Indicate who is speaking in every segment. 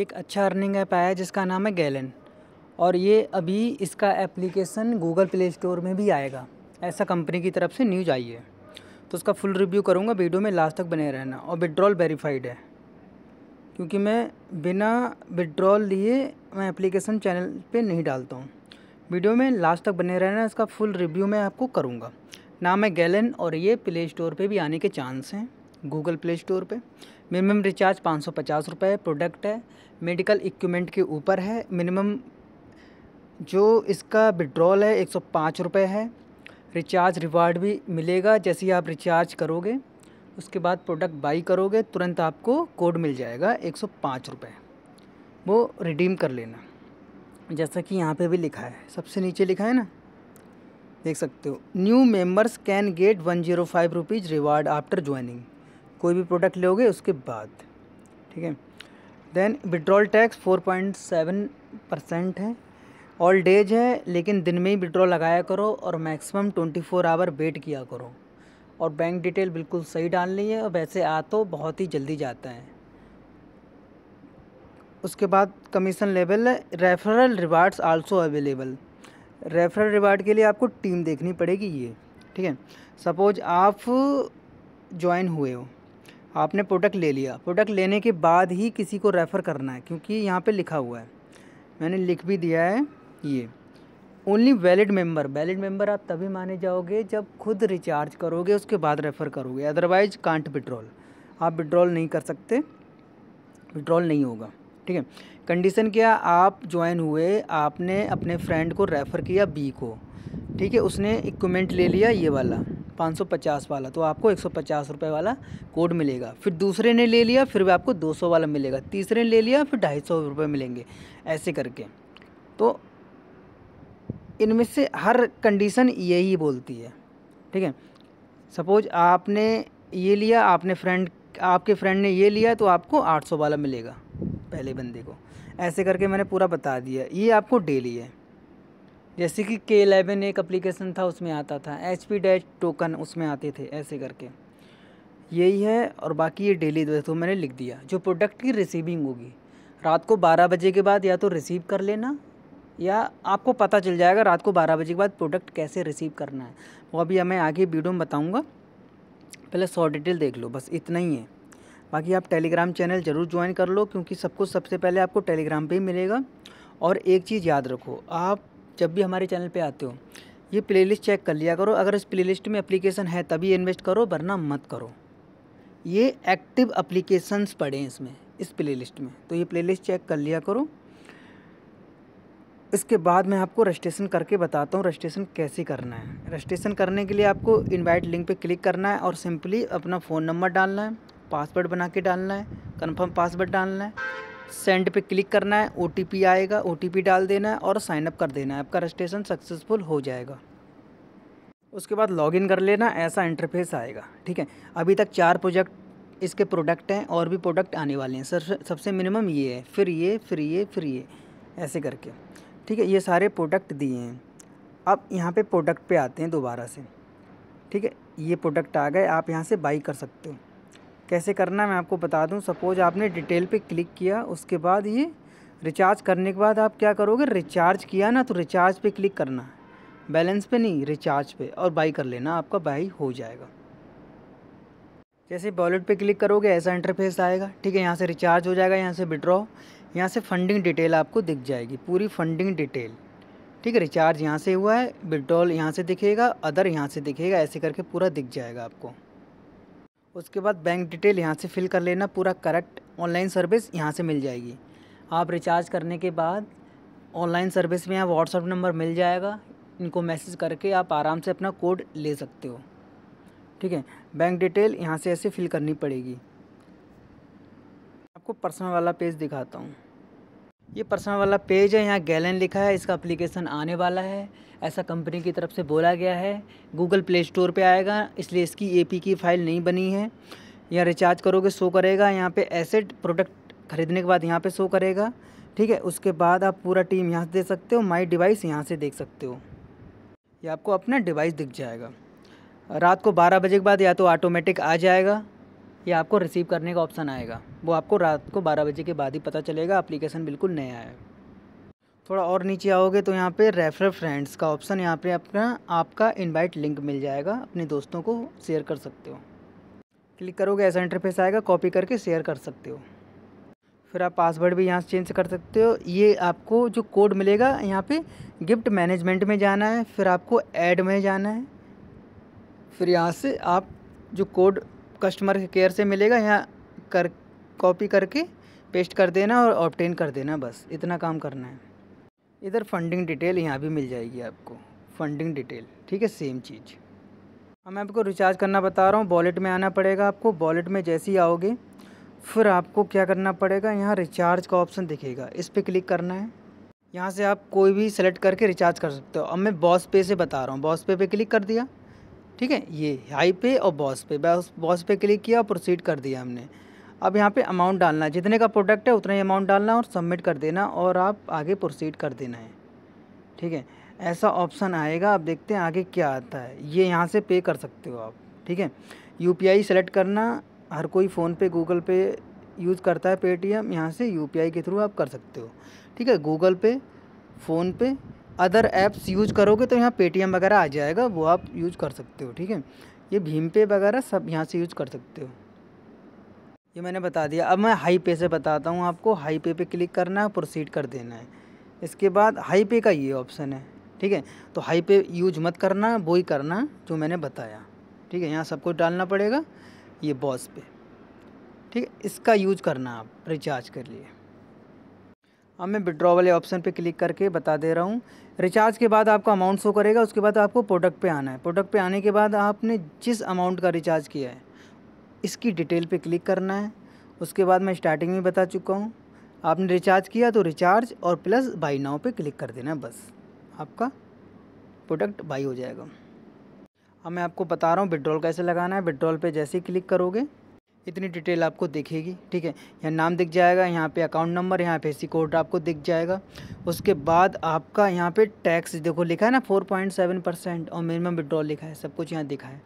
Speaker 1: एक अच्छा earning app आया जिसका नाम है गैलन और ये अभी इसका एप्लीकेशन गूगल प्ले स्टोर में भी आएगा ऐसा कंपनी की तरफ से न्यूज आई है तो उसका फुल रिव्यू करूँगा वीडियो में लास्ट तक बने रहना और विड्रॉल वेरीफाइड है क्योंकि मैं बिना विड्रॉल लिए मैं एप्लीकेशन चैनल पे नहीं डालता हूँ वीडियो में लास्ट तक बने रहना इसका फुल रिव्यू मैं आपको करूँगा नाम है गैलन और ये प्ले स्टोर पर भी आने के चांस हैं गूगल प्ले स्टोर पर मिनिमम रिचार्ज पाँच सौ पचास रुपये प्रोडक्ट है मेडिकल इक्विपमेंट के ऊपर है मिनिमम जो इसका विड्रॉल है एक सौ पाँच रुपये है रिचार्ज रिवार्ड भी मिलेगा जैसे ही आप रिचार्ज करोगे उसके बाद प्रोडक्ट बाई करोगे तुरंत आपको कोड मिल जाएगा एक सौ पाँच रुपये वो रिडीम कर लेना जैसा कि यहाँ पे भी लिखा है सबसे नीचे लिखा है ना देख सकते हो new members can get one zero five rupees reward after joining कोई भी प्रोडक्ट लोगे उसके बाद ठीक है then withdrawal tax four point seven percent all ऑल डेज है लेकिन दिन में ही विड्रॉ लगाया करो और maximum twenty four hour wait किया करो और बैंक डिटेल बिल्कुल सही डालनी है और वैसे आ तो बहुत ही जल्दी जाता है उसके बाद कमीशन लेवल है referral rewards also available referral reward के लिए आपको टीम देखनी पड़ेगी ये ठीक है सपोज आप ज्वाइन हुए हो आपने प्रोडक्ट ले लिया प्रोडक्ट लेने के बाद ही किसी को रेफ़र करना है क्योंकि यहाँ पे लिखा हुआ है मैंने लिख भी दिया है ये only valid member valid member आप तभी माने जाओगे जब खुद रिचार्ज करोगे उसके बाद रेफ़र करोगे अदरवाइज कांट विड्रॉल आप विड्रॉल नहीं कर सकते विड्रॉल नहीं होगा ठीक है कंडीशन क्या आप ज्वाइन हुए आपने अपने फ्रेंड को रेफ़र किया बी को ठीक है उसने इक्वमेंट ले लिया ये वाला 550 वाला तो आपको एक सौ वाला कोड मिलेगा फिर दूसरे ने ले लिया फिर भी आपको 200 वाला मिलेगा तीसरे ने ले लिया फिर ढाई सौ रुपये मिलेंगे ऐसे करके तो इनमें से हर कंडीशन यही बोलती है ठीक है सपोज आपने ये लिया आपने फ्रेंड आपके फ्रेंड ने ये लिया तो आपको 800 वाला मिलेगा पहले बंदे को ऐसे करके मैंने पूरा बता दिया ये आपको डेली है जैसे कि के एलेवन एक अप्लीकेशन था उसमें आता था एच पी डैच टोकन उसमें आते थे ऐसे करके यही है और बाकी ये डेली तो मैंने लिख दिया जो प्रोडक्ट की रिसीविंग होगी रात को बारह बजे के बाद या तो रिसीव कर लेना या आपको पता चल जाएगा रात को बारह बजे के बाद प्रोडक्ट कैसे रिसीव करना है वो अभी मैं आगे वीडियो में बताऊँगा पहले सौ डिटेल देख लो बस इतना ही है बाकी आप टेलीग्राम चैनल ज़रूर ज्वाइन कर लो क्योंकि सब कुछ सबसे पहले आपको टेलीग्राम पर ही मिलेगा और एक चीज़ याद रखो आप जब भी हमारे चैनल पे आते हो ये प्लेलिस्ट चेक कर लिया करो अगर इस प्लेलिस्ट में एप्लीकेशन है तभी इन्वेस्ट करो वरना मत करो ये एक्टिव अप्लीकेशंस पड़े हैं इसमें इस प्लेलिस्ट में तो ये प्लेलिस्ट चेक कर लिया करो इसके बाद मैं आपको रजिस्ट्रेशन करके बताता हूँ रजिस्ट्रेशन कैसे करना है रजिस्ट्रेशन करने के लिए आपको इनवाइट लिंक पे क्लिक करना है और सिंपली अपना फ़ोन नंबर डालना है पासवर्ड बना के डालना है कंफर्म पासवर्ड डालना है सेंड पे क्लिक करना है ओ आएगा ओ डाल देना है और साइनअप कर देना है आपका रजिस्ट्रेशन सक्सेसफुल हो जाएगा उसके बाद लॉगिन कर लेना ऐसा इंटरफेस आएगा ठीक है अभी तक चार प्रोजेक्ट इसके प्रोडक्ट हैं और भी प्रोडक्ट आने वाले हैं सर सबसे मिनिमम ये है फिर ये फिर ये फिर ये ऐसे करके ठीक है ये सारे प्रोडक्ट दिए हैं अब यहाँ पे प्रोडक्ट पे आते हैं दोबारा से ठीक है ये प्रोडक्ट आ गए आप यहाँ से बाई कर सकते हो कैसे करना है मैं आपको बता दूं सपोज़ आपने डिटेल पे क्लिक किया उसके बाद ये रिचार्ज करने के बाद आप क्या करोगे रिचार्ज किया ना तो रिचार्ज पे क्लिक करना है बैलेंस पे नहीं रिचार्ज पे और बाई कर लेना आपका बाई हो जाएगा जैसे वॉलेट पे क्लिक करोगे ऐसा इंटरफेस आएगा ठीक है यहाँ से रिचार्ज हो जाएगा यहाँ से विड्रॉ यहाँ से फंडिंग डिटेल आपको दिख जाएगी पूरी फंडिंग डिटेल ठीक है रिचार्ज यहाँ से हुआ है विड्रॉल यहाँ से दिखेगा अदर यहाँ से दिखेगा ऐसे करके पूरा दिख जाएगा आपको उसके बाद बैंक डिटेल यहाँ से फिल कर लेना पूरा करेक्ट ऑनलाइन सर्विस यहाँ से मिल जाएगी आप रिचार्ज करने के बाद ऑनलाइन सर्विस में यहाँ व्हाट्सअप नंबर मिल जाएगा इनको मैसेज करके आप आराम से अपना कोड ले सकते हो ठीक है बैंक डिटेल यहाँ से ऐसे फिल करनी पड़ेगी आपको पर्सनल वाला पेज दिखाता हूँ ये पर्सनल वाला पेज है यहाँ गैलन लिखा है इसका अप्लीकेशन आने वाला है ऐसा कंपनी की तरफ से बोला गया है गूगल प्ले स्टोर पर आएगा इसलिए इसकी ए की फ़ाइल नहीं बनी है यहाँ रिचार्ज करोगे शो करेगा यहाँ पे एसेट प्रोडक्ट खरीदने के बाद यहाँ पे शो करेगा ठीक है उसके बाद आप पूरा टीम यहाँ से देख सकते हो माई डिवाइस यहाँ से देख सकते हो ये आपको अपना डिवाइस दिख जाएगा रात को बारह बजे के बाद या तो ऑटोमेटिक आ जाएगा या आपको रिसीव करने का ऑप्शन आएगा वो आपको रात को बारह बजे के बाद ही पता चलेगा अप्लीकेशन बिल्कुल नया है थोड़ा और नीचे आओगे तो यहाँ पे रेफर फ्रेंड्स का ऑप्शन यहाँ पे अपना आपका इनवाइट लिंक मिल जाएगा अपने दोस्तों को शेयर कर सकते हो क्लिक करोगे ऐसा इंटरफेस आएगा कॉपी करके शेयर कर सकते हो फिर आप पासवर्ड भी यहाँ से चेंज कर सकते हो ये आपको जो कोड मिलेगा यहाँ पे गिफ्ट मैनेजमेंट में जाना है फिर आपको ऐड में जाना है फिर यहाँ से आप जो कोड कस्टमर केयर से मिलेगा यहाँ कर कॉपी करके पेस्ट कर देना और ऑप्टेन कर देना बस इतना काम करना है इधर फंडिंग डिटेल यहाँ भी मिल जाएगी आपको फंडिंग डिटेल ठीक है सेम चीज़ हम आपको रिचार्ज करना बता रहा हूँ वॉलेट में आना पड़ेगा आपको वॉलेट में जैसे ही आओगे फिर आपको क्या करना पड़ेगा यहाँ रिचार्ज का ऑप्शन दिखेगा इस पर क्लिक करना है यहाँ से आप कोई भी सेलेक्ट करके रिचार्ज कर सकते हो अब मैं बॉस पे से बता रहा हूँ बॉस पे पे क्लिक कर दिया ठीक है ये हाई पे और बॉस पे बॉस पे क्लिक किया और प्रोसीड कर दिया हमने अब यहाँ पे अमाउंट डालना है जितने का प्रोडक्ट है उतना ही अमाउंट डालना और सबमिट कर देना और आप आगे प्रोसीड कर देना है ठीक है ऐसा ऑप्शन आएगा आप देखते हैं आगे क्या आता है ये यहाँ से पे कर सकते हो आप ठीक है यू पी सेलेक्ट करना हर कोई फ़ोनपे गूगल पे यूज़ करता है पेटीएम यहाँ से यू के थ्रू आप कर सकते हो ठीक है गूगल पे फ़ोन पे अदर ऐप्स यूज करोगे तो यहाँ पेटीएम वगैरह आ जाएगा वो आप यूज कर सकते हो ठीक है ये भीम पे वगैरह सब यहाँ से यूज कर सकते हो ये मैंने बता दिया अब मैं हाई पे से बताता हूँ आपको हाई पे पे क्लिक करना है प्रोसीड कर देना है इसके बाद हाई पे का ये ऑप्शन है ठीक है तो हाई पे यूज मत करना वो ही करना जो मैंने बताया ठीक है यहाँ सबको डालना पड़ेगा ये बॉस पे ठीक है इसका यूज करना आप रिचार्ज कर लिए अब मैं विड्रॉ वाले ऑप्शन पे क्लिक करके बता दे रहा हूँ रिचार्ज के बाद आपका अमाउंट शो करेगा उसके बाद आपको प्रोडक्ट पे आना है प्रोडक्ट पे आने के बाद आपने जिस अमाउंट का रिचार्ज किया है इसकी डिटेल पे क्लिक करना है उसके बाद मैं स्टार्टिंग में बता चुका हूँ आपने रिचार्ज किया तो रिचार्ज और प्लस बाई नाव पे क्लिक कर देना बस आपका प्रोडक्ट बाई हो जाएगा अब मैं आपको बता रहा हूँ विड्रॉल कैसे लगाना है विड्रॉल पे जैसे ही क्लिक करोगे इतनी डिटेल आपको दिखेगी ठीक है यहाँ नाम दिख जाएगा यहाँ पे अकाउंट नंबर यहाँ पे सी कोड आपको दिख जाएगा उसके बाद आपका यहाँ पे टैक्स देखो लिखा है ना फोर पॉइंट सेवन परसेंट और मिनिमम विड्रॉल लिखा है सब कुछ यहाँ दिखा है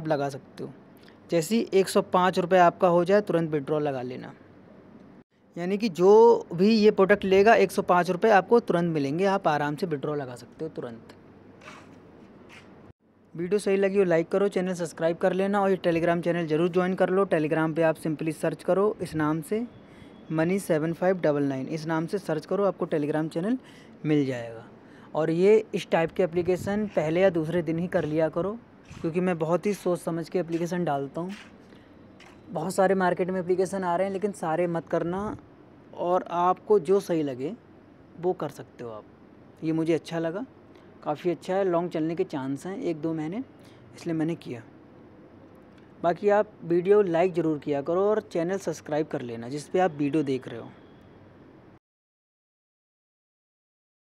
Speaker 1: आप लगा सकते हो जैसे ही एक सौ आपका हो जाए तुरंत विड्रॉ लगा लेना यानी कि जो भी ये प्रोडक्ट लेगा एक सौ आपको तुरंत मिलेंगे आप आराम से विड्रॉ लगा सकते हो तुरंत वीडियो सही लगी हो लाइक करो चैनल सब्सक्राइब कर लेना और ये टेलीग्राम चैनल जरूर ज्वाइन कर लो टेलीग्राम पे आप सिंपली सर्च करो इस नाम से money seven five double nine इस नाम से सर्च करो आपको टेलीग्राम चैनल मिल जाएगा और ये इस टाइप के एप्लीकेशन पहले या दूसरे दिन ही कर लिया करो क्योंकि मैं बहुत ही सोच समझ के एप्लीकेशन डालता हूँ बहुत सारे मार्केट में एप्लीकेशन आ रहे हैं लेकिन सारे मत करना और आपको जो सही लगे वो कर सकते हो आप ये मुझे अच्छा लगा काफ़ी अच्छा है लॉन्ग चलने के चांस हैं एक दो महीने इसलिए मैंने किया बाकी आप वीडियो लाइक ज़रूर किया करो और चैनल सब्सक्राइब कर लेना जिस पे आप वीडियो देख रहे हो